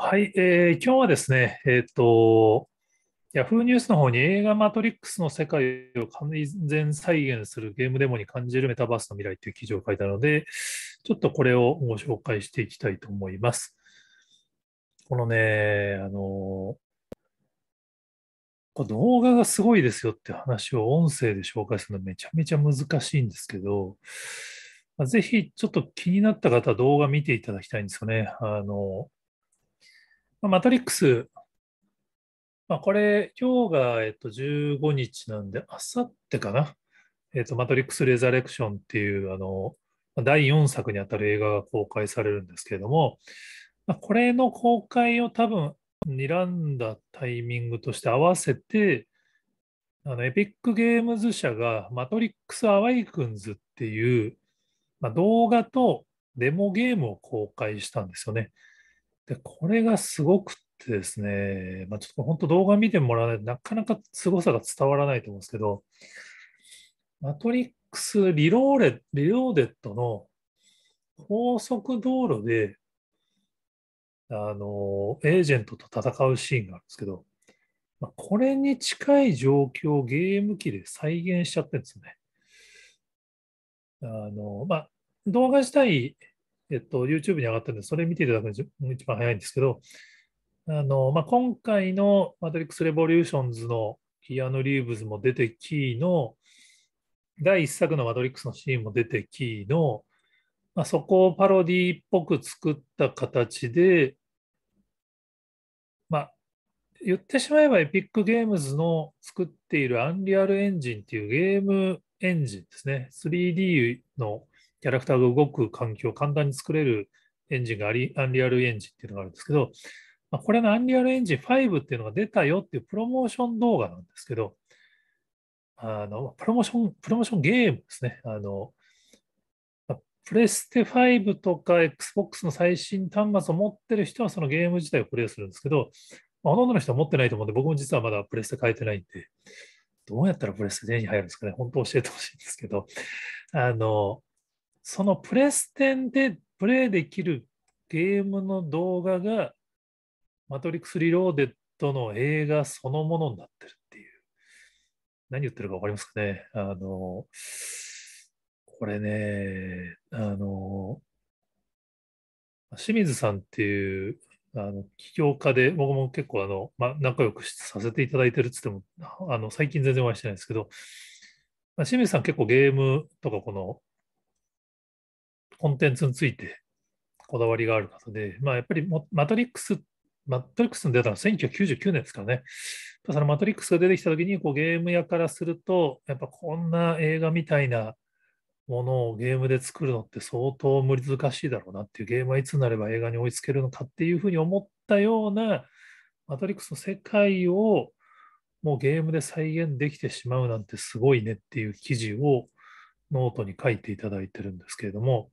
はい、えー、今日はですね、えっ、ー、と、Yahoo ニュースの方に映画マトリックスの世界を完全再現するゲームデモに感じるメタバースの未来という記事を書いたので、ちょっとこれをご紹介していきたいと思います。このね、あの、動画がすごいですよって話を音声で紹介するのめちゃめちゃ難しいんですけど、ぜひちょっと気になった方は動画見ていただきたいんですよね。あの、マトリックス、まあ、これ、今日が、えっと、15日なんで、あさってかな、えっと、マトリックス・レザレクションっていう、あの、第4作にあたる映画が公開されるんですけれども、まあ、これの公開を多分、睨んだタイミングとして合わせて、あのエピックゲームズ社がマトリックス・アワイクンズっていう、まあ、動画とデモゲームを公開したんですよね。で、これがすごくってですね、まあ、ちょっと本当動画見てもらわないとなかなか凄さが伝わらないと思うんですけど、マトリックスリローレリローデッドの高速道路で、あの、エージェントと戦うシーンがあるんですけど、まあ、これに近い状況をゲーム機で再現しちゃってるんですよね。あの、まあ、動画自体えっと、YouTube に上がってるんで、それ見ていただくのが一番早いんですけど、あのまあ、今回のマトリックス・レボリューションズのキアヌ・リーブズも出てきの、第1作のマトリックスのシーンも出てきの、まあ、そこをパロディっぽく作った形で、まあ、言ってしまえばエピックゲームズの作っているアンリアルエンジンっていうゲームエンジンですね。3D のキャラクターが動く環境を簡単に作れるエンジンがあり、アンリアルエンジンっていうのがあるんですけど、まあ、これのアンリアルエンジン5っていうのが出たよっていうプロモーション動画なんですけど、あの、プロモーション、プロモーションゲームですね。あの、プレステ5とか Xbox の最新端末を持ってる人はそのゲーム自体をプレイするんですけど、まあ、ほとんどの人は持ってないと思うんで、僕も実はまだプレステ変えてないんで、どうやったらプレステ全に入るんですかね、本当教えてほしいんですけど、あの、そのプレステンでプレイできるゲームの動画が、マトリックス・リローデッドの映画そのものになってるっていう。何言ってるか分かりますかね。あの、これね、あの、清水さんっていうあの起業家で、僕も結構あの、まあ、仲良くさせていただいてるっつっても、あの最近全然お会いしてないんですけど、まあ、清水さん結構ゲームとかこのコンテンツについてこだわりがある方で、まあ、やっぱりマトリックス、マトリックスに出たのは1999年ですからね、そのマトリックスが出てきたときにこうゲーム屋からすると、やっぱこんな映画みたいなものをゲームで作るのって相当難しいだろうなっていう、ゲームはいつになれば映画に追いつけるのかっていうふうに思ったような、マトリックスの世界をもうゲームで再現できてしまうなんてすごいねっていう記事をノートに書いていただいてるんですけれども、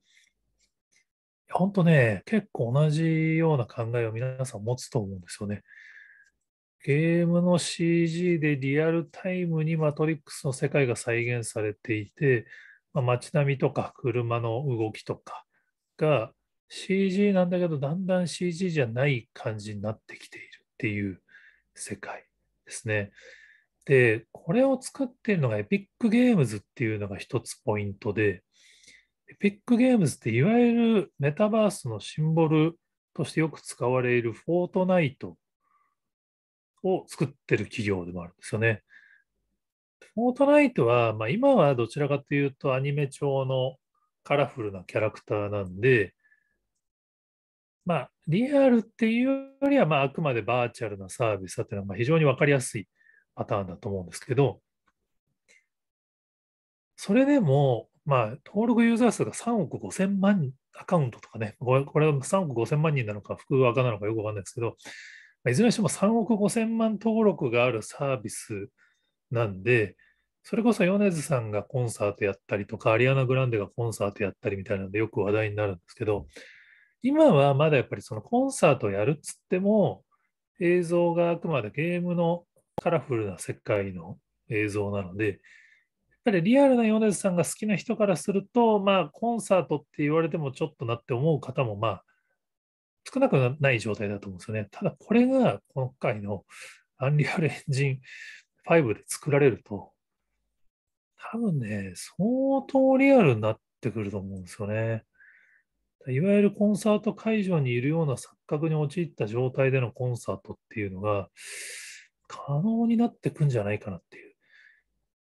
本当ね、結構同じような考えを皆さん持つと思うんですよね。ゲームの CG でリアルタイムにマトリックスの世界が再現されていて、まあ、街並みとか車の動きとかが CG なんだけど、だんだん CG じゃない感じになってきているっていう世界ですね。で、これを作ってるのがエピックゲームズっていうのが一つポイントで、エピックゲームズっていわゆるメタバースのシンボルとしてよく使われるフォートナイトを作ってる企業でもあるんですよね。フォートナイトは、まあ、今はどちらかというとアニメ調のカラフルなキャラクターなんで、まあ、リアルっていうよりは、まあ、あくまでバーチャルなサービスだっていうのは非常に分かりやすいパターンだと思うんですけど、それでもまあ、登録ユーザー数が3億5千万アカウントとかね、これこれ3億5千万人なのか、副赤なのかよくわかんないですけど、いずれにしても3億5千万登録があるサービスなんで、それこそ米津さんがコンサートやったりとか、アリアナ・グランデがコンサートやったりみたいなんで、よく話題になるんですけど、今はまだやっぱりそのコンサートをやるっつっても、映像があくまでゲームのカラフルな世界の映像なので、ぱりリアルな米津さんが好きな人からすると、まあ、コンサートって言われてもちょっとなって思う方も、まあ、少なくない状態だと思うんですよね。ただ、これが今回のアンリアルエンジン5で作られると、多分ね、相当リアルになってくると思うんですよね。いわゆるコンサート会場にいるような錯覚に陥った状態でのコンサートっていうのが可能になってくんじゃないかなっていう。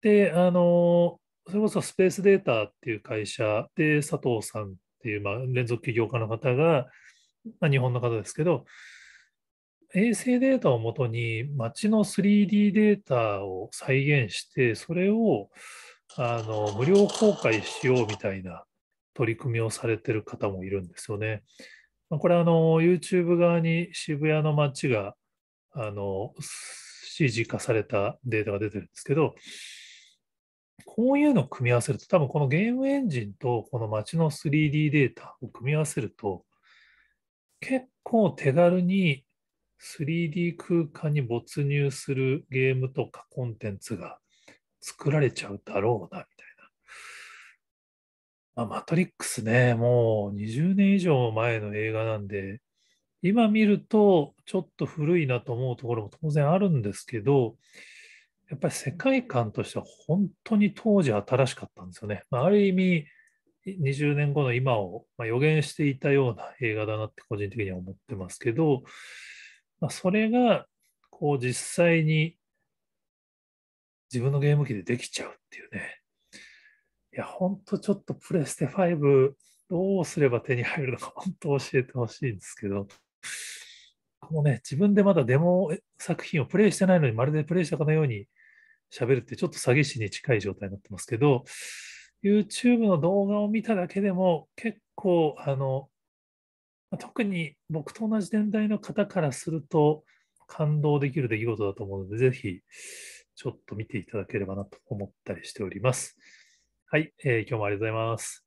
で、あの、それこそスペースデータっていう会社で、佐藤さんっていう、まあ、連続起業家の方が、まあ、日本の方ですけど、衛星データをもとに街の 3D データを再現して、それをあの無料公開しようみたいな取り組みをされてる方もいるんですよね。これあの YouTube 側に渋谷の街があの化されたデータが出てるんですけど、こういうのを組み合わせると、多分このゲームエンジンとこの街の 3D データを組み合わせると、結構手軽に 3D 空間に没入するゲームとかコンテンツが作られちゃうだろうな、みたいな。まあ、マトリックスね、もう20年以上前の映画なんで、今見るとちょっと古いなと思うところも当然あるんですけど、やっぱり世界観としては本当に当時新しかったんですよね。まあ、ある意味、20年後の今を、ま予言していたような映画だなって個人的には思ってますけど、まあ、それがこう実際に自分のゲーム機でできちゃうっていうね。いや、本当ちょっとプレステ5どうすれば手に入るのか本当教えてほしいんですけど、このね、自分でまだデモ作品をプレイしてないのにまるでプレイしたかのように喋るってちょっと詐欺師に近い状態になってますけど、YouTube の動画を見ただけでも結構、あの、特に僕と同じ年代の方からすると感動できる出来事だと思うので、ぜひちょっと見ていただければなと思ったりしております。はい、えー、今日もありがとうございます。